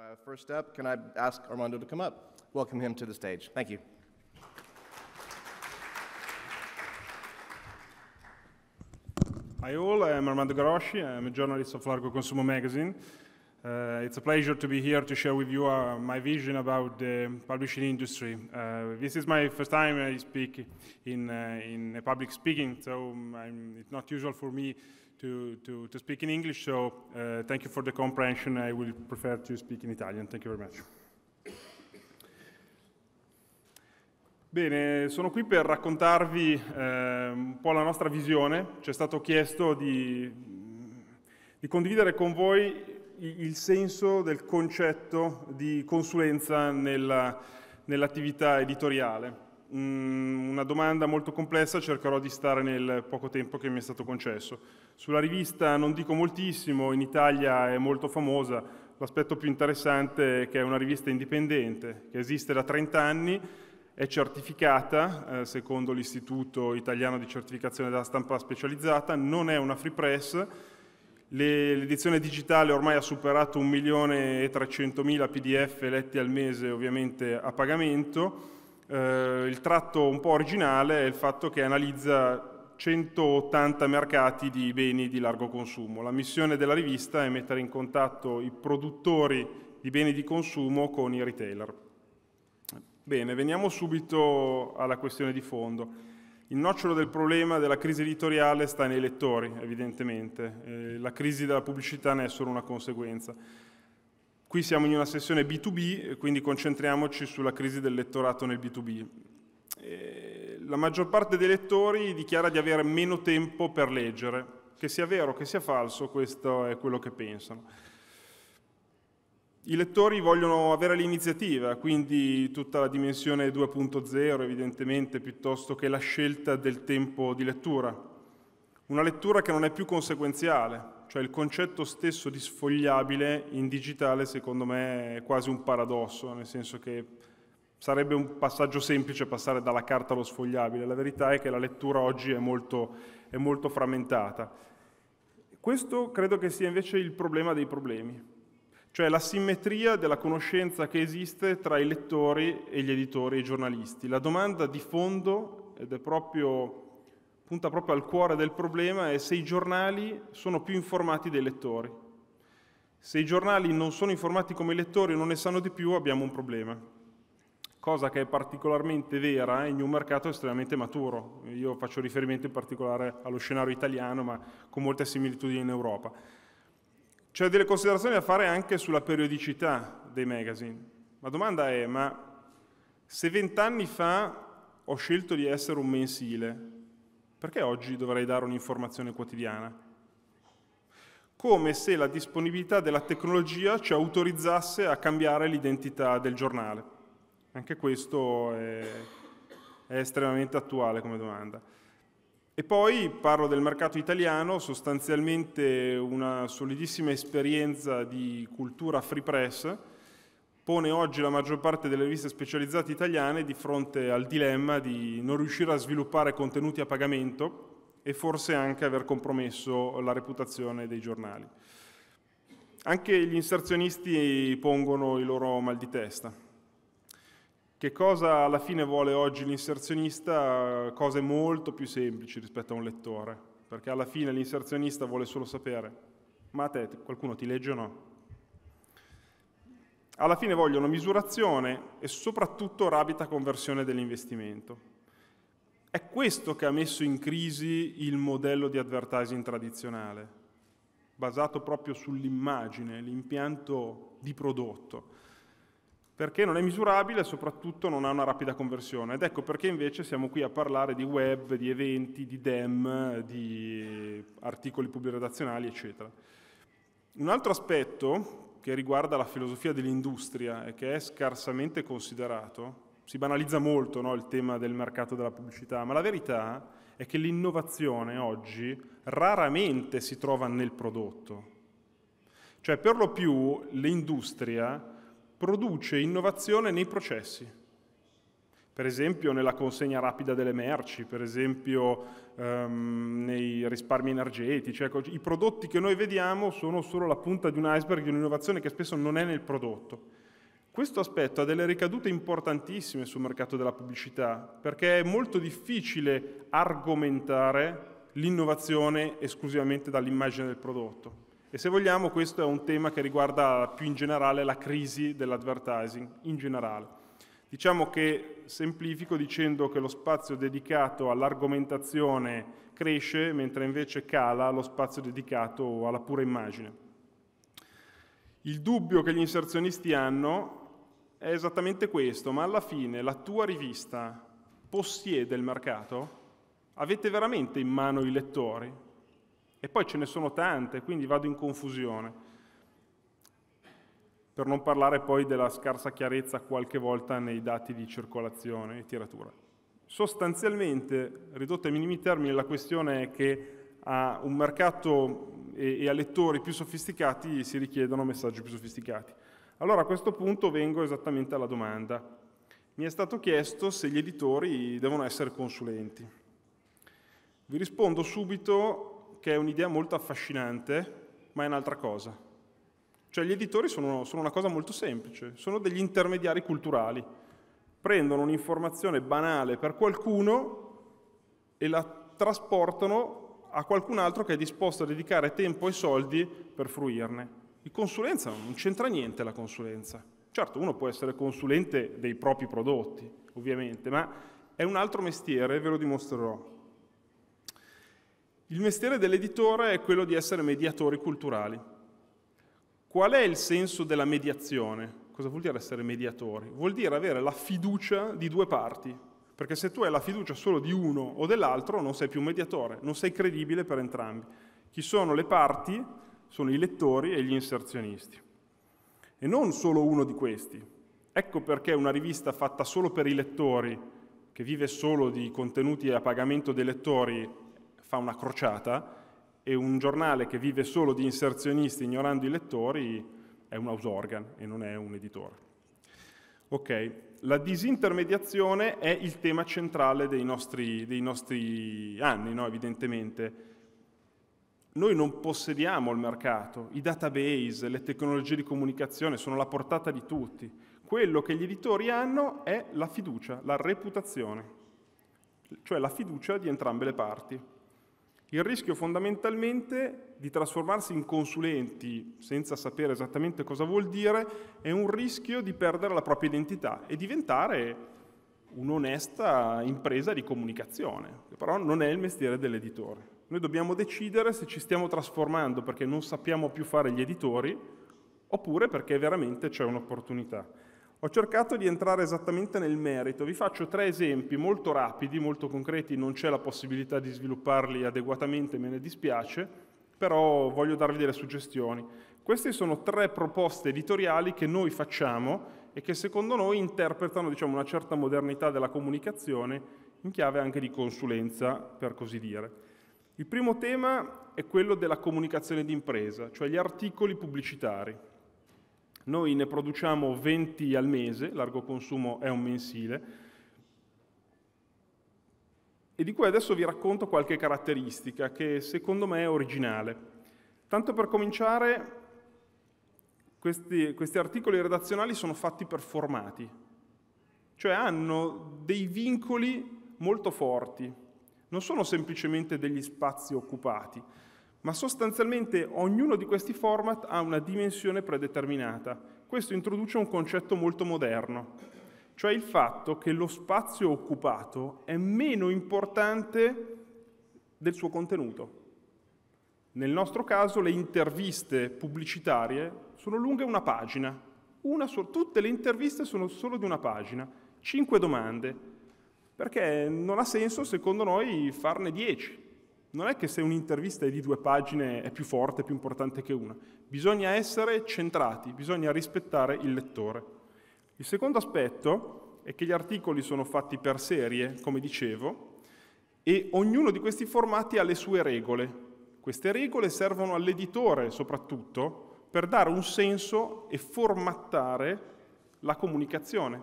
uh, first up, can I ask Armando to come up? Welcome him to the stage. Thank you. Hi all, I'm Armando Garosci. I'm a journalist of Largo Consumo magazine. Uh, it's a pleasure to be here to share with you uh, my vision about the publishing industry. Uh, this is my first time I speak in, uh, in public speaking, so um, it's not usual for me to, to, to speak in English, so uh, thank you for the comprehension. I will prefer to speak in Italian. Thank you very much. Bene, sono qui per raccontarvi eh, un po' la nostra visione. Ci è stato chiesto di, di condividere con voi il senso del concetto di consulenza nella, nell'attività editoriale. Mm, una domanda molto complessa, cercherò di stare nel poco tempo che mi è stato concesso. Sulla rivista non dico moltissimo, in Italia è molto famosa, l'aspetto più interessante è che è una rivista indipendente, che esiste da 30 anni, è certificata eh, secondo l'Istituto Italiano di Certificazione della Stampa Specializzata, non è una free press, l'edizione digitale ormai ha superato 1.300.000 pdf letti al mese ovviamente a pagamento, eh, il tratto un po' originale è il fatto che analizza 180 mercati di beni di largo consumo. La missione della rivista è mettere in contatto i produttori di beni di consumo con i retailer. Bene, veniamo subito alla questione di fondo. Il nocciolo del problema della crisi editoriale sta nei lettori, evidentemente. Eh, la crisi della pubblicità ne è solo una conseguenza. Qui siamo in una sessione B2B, quindi concentriamoci sulla crisi del lettorato nel B2B. Eh, la maggior parte dei lettori dichiara di avere meno tempo per leggere, che sia vero, o che sia falso, questo è quello che pensano. I lettori vogliono avere l'iniziativa, quindi tutta la dimensione 2.0 evidentemente, piuttosto che la scelta del tempo di lettura. Una lettura che non è più conseguenziale, cioè il concetto stesso di sfogliabile in digitale secondo me è quasi un paradosso, nel senso che sarebbe un passaggio semplice passare dalla carta allo sfogliabile, la verità è che la lettura oggi è molto, è molto frammentata. Questo credo che sia invece il problema dei problemi, cioè la simmetria della conoscenza che esiste tra i lettori e gli editori e i giornalisti. La domanda di fondo, ed è proprio punta proprio al cuore del problema è se i giornali sono più informati dei lettori. Se i giornali non sono informati come i lettori e non ne sanno di più, abbiamo un problema. Cosa che è particolarmente vera in un mercato estremamente maturo. Io faccio riferimento in particolare allo scenario italiano, ma con molte similitudini in Europa. C'è delle considerazioni da fare anche sulla periodicità dei magazine. La domanda è, ma se vent'anni fa ho scelto di essere un mensile, perché oggi dovrei dare un'informazione quotidiana? Come se la disponibilità della tecnologia ci autorizzasse a cambiare l'identità del giornale. Anche questo è, è estremamente attuale come domanda. E poi parlo del mercato italiano, sostanzialmente una solidissima esperienza di cultura free press, pone oggi la maggior parte delle riviste specializzate italiane di fronte al dilemma di non riuscire a sviluppare contenuti a pagamento e forse anche aver compromesso la reputazione dei giornali. Anche gli inserzionisti pongono il loro mal di testa. Che cosa alla fine vuole oggi l'inserzionista? Cose molto più semplici rispetto a un lettore, perché alla fine l'inserzionista vuole solo sapere, ma a te qualcuno ti legge o no? alla fine vogliono misurazione e soprattutto rapida conversione dell'investimento. È questo che ha messo in crisi il modello di advertising tradizionale, basato proprio sull'immagine, l'impianto di prodotto, perché non è misurabile e soprattutto non ha una rapida conversione. Ed ecco perché invece siamo qui a parlare di web, di eventi, di DEM, di articoli pubblico-redazionali, eccetera. Un altro aspetto che riguarda la filosofia dell'industria e che è scarsamente considerato, si banalizza molto no, il tema del mercato della pubblicità, ma la verità è che l'innovazione oggi raramente si trova nel prodotto. Cioè per lo più l'industria produce innovazione nei processi per esempio nella consegna rapida delle merci, per esempio ehm, nei risparmi energetici. Ecco, I prodotti che noi vediamo sono solo la punta di un iceberg di un'innovazione che spesso non è nel prodotto. Questo aspetto ha delle ricadute importantissime sul mercato della pubblicità, perché è molto difficile argomentare l'innovazione esclusivamente dall'immagine del prodotto. E se vogliamo questo è un tema che riguarda più in generale la crisi dell'advertising, in generale. Diciamo che semplifico dicendo che lo spazio dedicato all'argomentazione cresce, mentre invece cala lo spazio dedicato alla pura immagine. Il dubbio che gli inserzionisti hanno è esattamente questo, ma alla fine la tua rivista possiede il mercato? Avete veramente in mano i lettori? E poi ce ne sono tante, quindi vado in confusione per non parlare poi della scarsa chiarezza qualche volta nei dati di circolazione e tiratura. Sostanzialmente, ridotta ai minimi termini, la questione è che a un mercato e, e a lettori più sofisticati si richiedono messaggi più sofisticati. Allora a questo punto vengo esattamente alla domanda. Mi è stato chiesto se gli editori devono essere consulenti. Vi rispondo subito che è un'idea molto affascinante, ma è un'altra cosa. Cioè gli editori sono, sono una cosa molto semplice, sono degli intermediari culturali. Prendono un'informazione banale per qualcuno e la trasportano a qualcun altro che è disposto a dedicare tempo e soldi per fruirne. In consulenza non c'entra niente la consulenza. Certo, uno può essere consulente dei propri prodotti, ovviamente, ma è un altro mestiere, ve lo dimostrerò. Il mestiere dell'editore è quello di essere mediatori culturali. Qual è il senso della mediazione? Cosa vuol dire essere mediatori? Vuol dire avere la fiducia di due parti, perché se tu hai la fiducia solo di uno o dell'altro non sei più un mediatore, non sei credibile per entrambi. Chi sono le parti? Sono i lettori e gli inserzionisti. E non solo uno di questi. Ecco perché una rivista fatta solo per i lettori, che vive solo di contenuti a pagamento dei lettori, fa una crociata, e un giornale che vive solo di inserzionisti ignorando i lettori è un house organ e non è un editore. Ok, la disintermediazione è il tema centrale dei nostri, dei nostri anni, no? evidentemente. Noi non possediamo il mercato, i database, le tecnologie di comunicazione sono la portata di tutti. Quello che gli editori hanno è la fiducia, la reputazione, cioè la fiducia di entrambe le parti il rischio fondamentalmente di trasformarsi in consulenti senza sapere esattamente cosa vuol dire è un rischio di perdere la propria identità e diventare un'onesta impresa di comunicazione, che però non è il mestiere dell'editore. Noi dobbiamo decidere se ci stiamo trasformando perché non sappiamo più fare gli editori oppure perché veramente c'è un'opportunità. Ho cercato di entrare esattamente nel merito, vi faccio tre esempi molto rapidi, molto concreti, non c'è la possibilità di svilupparli adeguatamente, me ne dispiace, però voglio darvi delle suggestioni. Queste sono tre proposte editoriali che noi facciamo e che secondo noi interpretano diciamo, una certa modernità della comunicazione in chiave anche di consulenza, per così dire. Il primo tema è quello della comunicazione d'impresa, cioè gli articoli pubblicitari. Noi ne produciamo 20 al mese, largo consumo è un mensile, e di cui adesso vi racconto qualche caratteristica che secondo me è originale. Tanto per cominciare, questi, questi articoli redazionali sono fatti per formati, cioè hanno dei vincoli molto forti, non sono semplicemente degli spazi occupati, ma sostanzialmente ognuno di questi format ha una dimensione predeterminata. Questo introduce un concetto molto moderno, cioè il fatto che lo spazio occupato è meno importante del suo contenuto. Nel nostro caso le interviste pubblicitarie sono lunghe una pagina, una so- tutte le interviste sono solo di una pagina, cinque domande, perché non ha senso secondo noi farne dieci non è che se un'intervista è di due pagine è più forte, più importante che una. Bisogna essere centrati, bisogna rispettare il lettore. Il secondo aspetto è che gli articoli sono fatti per serie, come dicevo, e ognuno di questi formati ha le sue regole. Queste regole servono all'editore soprattutto per dare un senso e formattare la comunicazione,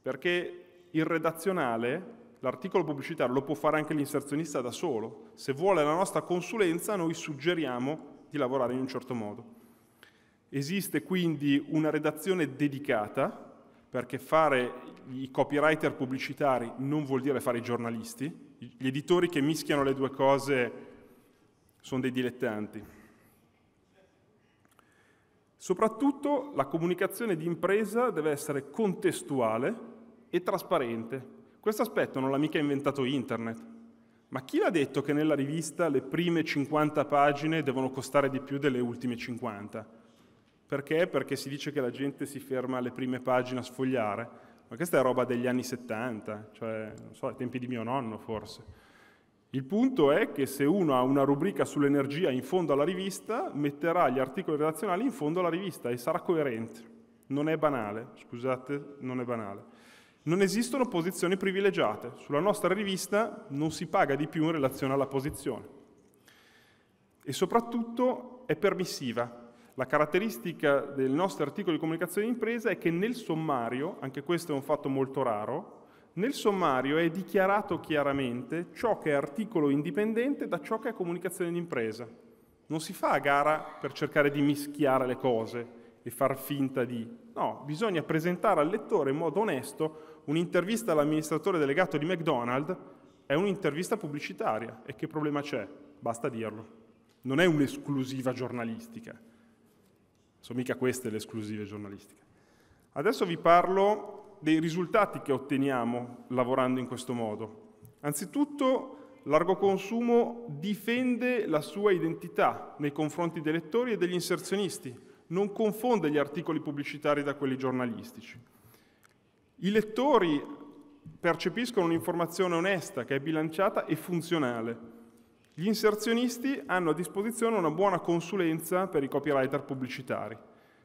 perché il redazionale l'articolo pubblicitario lo può fare anche l'inserzionista da solo. Se vuole la nostra consulenza, noi suggeriamo di lavorare in un certo modo. Esiste quindi una redazione dedicata, perché fare i copywriter pubblicitari non vuol dire fare i giornalisti. Gli editori che mischiano le due cose sono dei dilettanti. Soprattutto la comunicazione di impresa deve essere contestuale e trasparente, questo aspetto non l'ha mica inventato internet. Ma chi l'ha detto che nella rivista le prime 50 pagine devono costare di più delle ultime 50? Perché? Perché si dice che la gente si ferma alle prime pagine a sfogliare, ma questa è roba degli anni 70, cioè, non so, ai tempi di mio nonno forse. Il punto è che se uno ha una rubrica sull'energia in fondo alla rivista, metterà gli articoli relazionali in fondo alla rivista e sarà coerente. Non è banale, scusate, non è banale. Non esistono posizioni privilegiate. Sulla nostra rivista non si paga di più in relazione alla posizione. E soprattutto è permissiva. La caratteristica del nostro articolo di comunicazione di impresa è che nel sommario, anche questo è un fatto molto raro, nel sommario è dichiarato chiaramente ciò che è articolo indipendente da ciò che è comunicazione d'impresa. Non si fa a gara per cercare di mischiare le cose e far finta di... No, bisogna presentare al lettore in modo onesto un'intervista all'amministratore delegato di McDonald's è un'intervista pubblicitaria e che problema c'è? Basta dirlo. Non è un'esclusiva giornalistica. Sono mica queste le esclusive giornalistiche. Adesso vi parlo dei risultati che otteniamo lavorando in questo modo. Anzitutto Largo Consumo difende la sua identità nei confronti dei lettori e degli inserzionisti, non confonde gli articoli pubblicitari da quelli giornalistici. I lettori percepiscono un'informazione onesta che è bilanciata e funzionale. Gli inserzionisti hanno a disposizione una buona consulenza per i copywriter pubblicitari.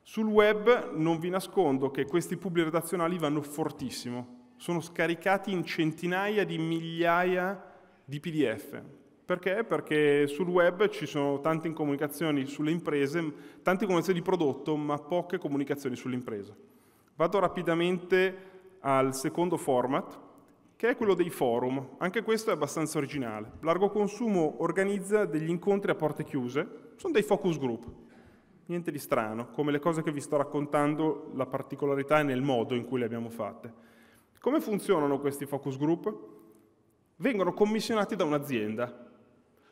Sul web non vi nascondo che questi pubblici redazionali vanno fortissimo, sono scaricati in centinaia di migliaia di PDF. Perché? Perché sul web ci sono tante comunicazioni sulle imprese, tante comunicazioni di prodotto, ma poche comunicazioni sull'impresa. Vado rapidamente al secondo format, che è quello dei forum. Anche questo è abbastanza originale. Largo Consumo organizza degli incontri a porte chiuse, sono dei focus group. Niente di strano, come le cose che vi sto raccontando, la particolarità è nel modo in cui le abbiamo fatte. Come funzionano questi focus group? Vengono commissionati da un'azienda.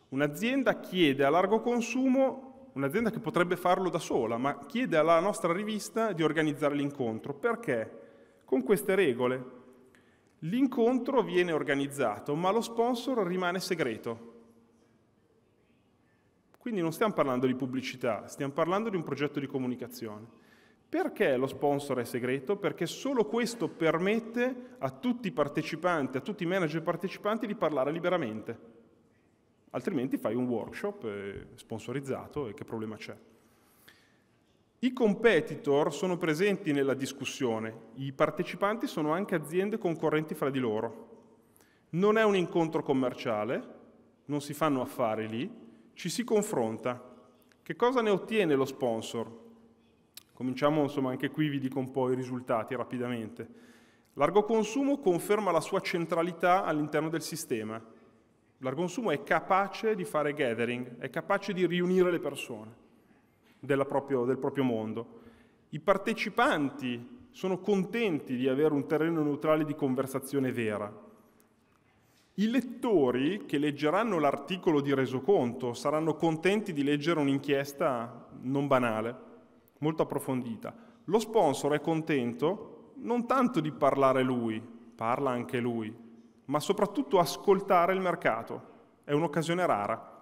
Un'azienda chiede a largo consumo, un'azienda che potrebbe farlo da sola, ma chiede alla nostra rivista di organizzare l'incontro. Perché? con queste regole. L'incontro viene organizzato, ma lo sponsor rimane segreto. Quindi non stiamo parlando di pubblicità, stiamo parlando di un progetto di comunicazione. Perché lo sponsor è segreto? Perché solo questo permette a tutti i partecipanti, a tutti i manager partecipanti di parlare liberamente. Altrimenti fai un workshop eh, sponsorizzato e che problema c'è? I competitor sono presenti nella discussione, i partecipanti sono anche aziende concorrenti fra di loro. Non è un incontro commerciale, non si fanno affari lì, ci si confronta. Che cosa ne ottiene lo sponsor? Cominciamo insomma anche qui, vi dico un po' i risultati rapidamente. Largo consumo conferma la sua centralità all'interno del sistema. Largo consumo è capace di fare gathering, è capace di riunire le persone proprio, del proprio mondo. I partecipanti sono contenti di avere un terreno neutrale di conversazione vera. I lettori che leggeranno l'articolo di resoconto saranno contenti di leggere un'inchiesta non banale, molto approfondita. Lo sponsor è contento non tanto di parlare lui, parla anche lui, ma soprattutto ascoltare il mercato. È un'occasione rara.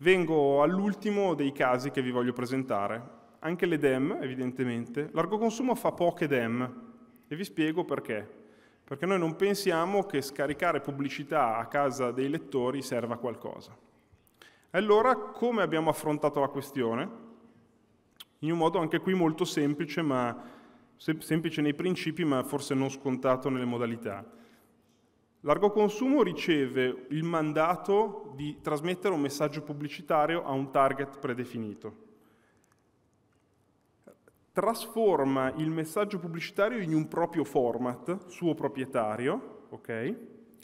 Vengo all'ultimo dei casi che vi voglio presentare. Anche le DEM, evidentemente. Largo consumo fa poche DEM e vi spiego perché. Perché noi non pensiamo che scaricare pubblicità a casa dei lettori serva a qualcosa. Allora, come abbiamo affrontato la questione? In un modo anche qui molto semplice, ma, semplice nei principi, ma forse non scontato nelle modalità. Largo consumo riceve il mandato di trasmettere un messaggio pubblicitario a un target predefinito. Trasforma il messaggio pubblicitario in un proprio format, suo proprietario, okay?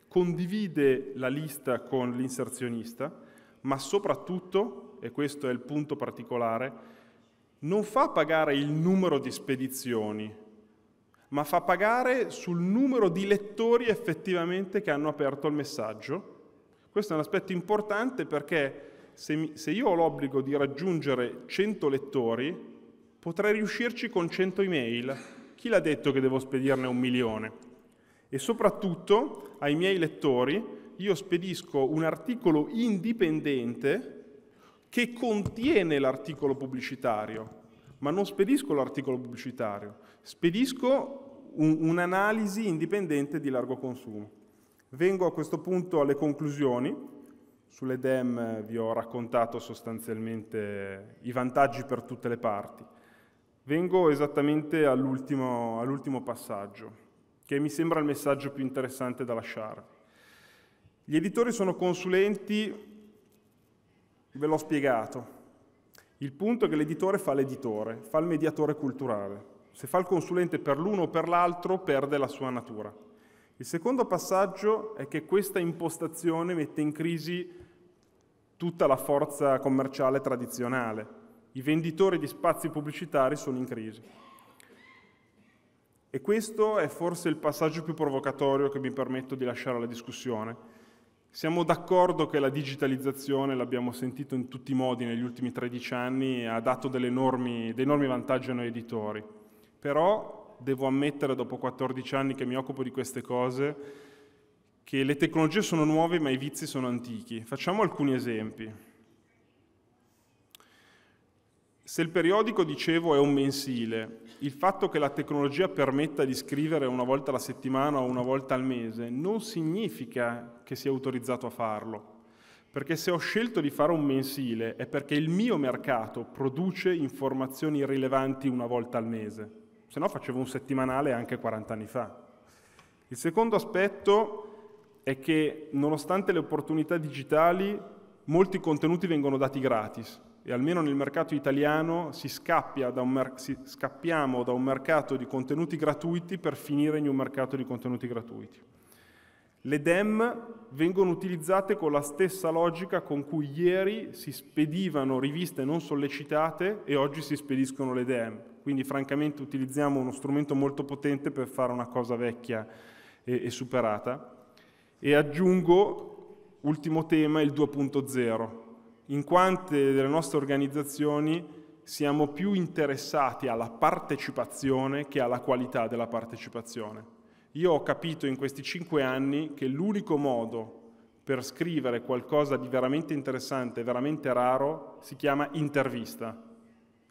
condivide la lista con l'inserzionista, ma soprattutto, e questo è il punto particolare, non fa pagare il numero di spedizioni, ma fa pagare sul numero di lettori effettivamente che hanno aperto il messaggio. Questo è un aspetto importante perché se, se io ho l'obbligo di raggiungere 100 lettori, potrei riuscirci con 100 email. Chi l'ha detto che devo spedirne un milione? E soprattutto ai miei lettori io spedisco un articolo indipendente che contiene l'articolo pubblicitario, ma non spedisco l'articolo pubblicitario, Spedisco un, un'analisi indipendente di largo consumo. Vengo a questo punto alle conclusioni. Sulle DEM vi ho raccontato sostanzialmente i vantaggi per tutte le parti. Vengo esattamente all'ultimo, all'ultimo passaggio, che mi sembra il messaggio più interessante da lasciarvi. Gli editori sono consulenti Ve l'ho spiegato. Il punto è che l'editore fa l'editore, fa il mediatore culturale. Se fa il consulente per l'uno o per l'altro, perde la sua natura. Il secondo passaggio è che questa impostazione mette in crisi tutta la forza commerciale tradizionale. I venditori di spazi pubblicitari sono in crisi. E questo è forse il passaggio più provocatorio che mi permetto di lasciare alla discussione. Siamo d'accordo che la digitalizzazione, l'abbiamo sentito in tutti i modi negli ultimi 13 anni, ha dato enormi, dei enormi vantaggi a noi editori. Però devo ammettere, dopo 14 anni che mi occupo di queste cose, che le tecnologie sono nuove ma i vizi sono antichi. Facciamo alcuni esempi. Se il periodico, dicevo, è un mensile, il fatto che la tecnologia permetta di scrivere una volta alla settimana o una volta al mese non significa che sia autorizzato a farlo, perché se ho scelto di fare un mensile è perché il mio mercato produce informazioni rilevanti una volta al mese se no facevo un settimanale anche 40 anni fa. Il secondo aspetto è che nonostante le opportunità digitali, molti contenuti vengono dati gratis e almeno nel mercato italiano si da mer- si scappiamo da un mercato di contenuti gratuiti per finire in un mercato di contenuti gratuiti. Le DEM vengono utilizzate con la stessa logica con cui ieri si spedivano riviste non sollecitate e oggi si spediscono le DEM. Quindi francamente utilizziamo uno strumento molto potente per fare una cosa vecchia e, e superata. E aggiungo, ultimo tema, il 2.0. In quante delle nostre organizzazioni siamo più interessati alla partecipazione che alla qualità della partecipazione. Io ho capito in questi cinque anni che l'unico modo per scrivere qualcosa di veramente interessante, veramente raro, si chiama intervista.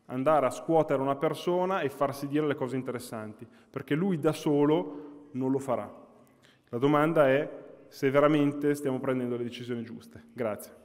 Andare a scuotere una persona e farsi dire le cose interessanti, perché lui da solo non lo farà. La domanda è se veramente stiamo prendendo le decisioni giuste. Grazie.